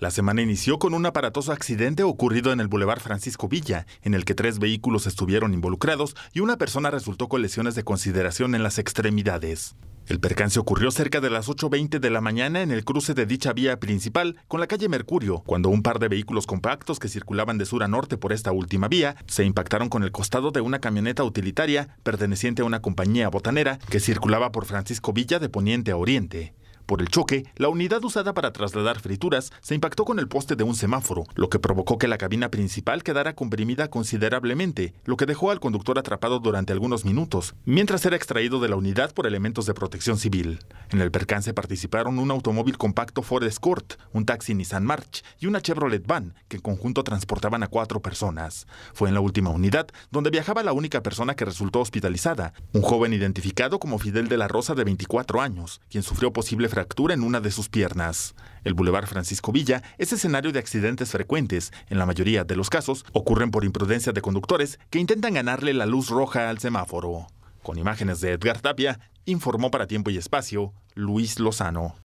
La semana inició con un aparatoso accidente ocurrido en el Boulevard Francisco Villa, en el que tres vehículos estuvieron involucrados y una persona resultó con lesiones de consideración en las extremidades. El percance ocurrió cerca de las 8.20 de la mañana en el cruce de dicha vía principal con la calle Mercurio, cuando un par de vehículos compactos que circulaban de sur a norte por esta última vía se impactaron con el costado de una camioneta utilitaria perteneciente a una compañía botanera que circulaba por Francisco Villa de poniente a oriente. Por el choque, la unidad usada para trasladar frituras se impactó con el poste de un semáforo, lo que provocó que la cabina principal quedara comprimida considerablemente, lo que dejó al conductor atrapado durante algunos minutos, mientras era extraído de la unidad por elementos de protección civil. En el percance participaron un automóvil compacto Ford Escort, un taxi Nissan March y una Chevrolet Van, que en conjunto transportaban a cuatro personas. Fue en la última unidad donde viajaba la única persona que resultó hospitalizada, un joven identificado como Fidel de la Rosa de 24 años, quien sufrió posible fractura en una de sus piernas. El Boulevard Francisco Villa es escenario de accidentes frecuentes. En la mayoría de los casos ocurren por imprudencia de conductores que intentan ganarle la luz roja al semáforo. Con imágenes de Edgar Tapia, informó para Tiempo y Espacio Luis Lozano.